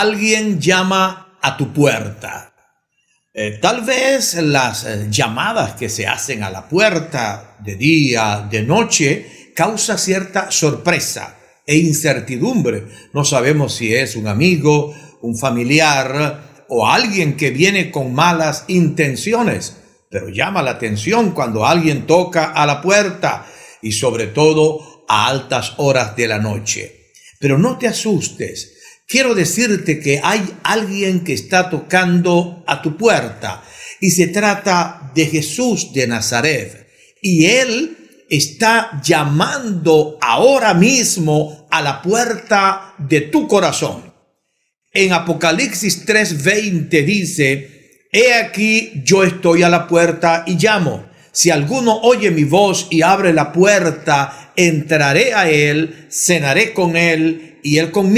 alguien llama a tu puerta. Eh, tal vez las eh, llamadas que se hacen a la puerta de día, de noche, causa cierta sorpresa e incertidumbre. No sabemos si es un amigo, un familiar o alguien que viene con malas intenciones, pero llama la atención cuando alguien toca a la puerta y sobre todo a altas horas de la noche. Pero no te asustes, Quiero decirte que hay alguien que está tocando a tu puerta y se trata de Jesús de Nazaret. Y Él está llamando ahora mismo a la puerta de tu corazón. En Apocalipsis 3:20 dice, He aquí yo estoy a la puerta y llamo. Si alguno oye mi voz y abre la puerta, entraré a él, cenaré con él y él conmigo.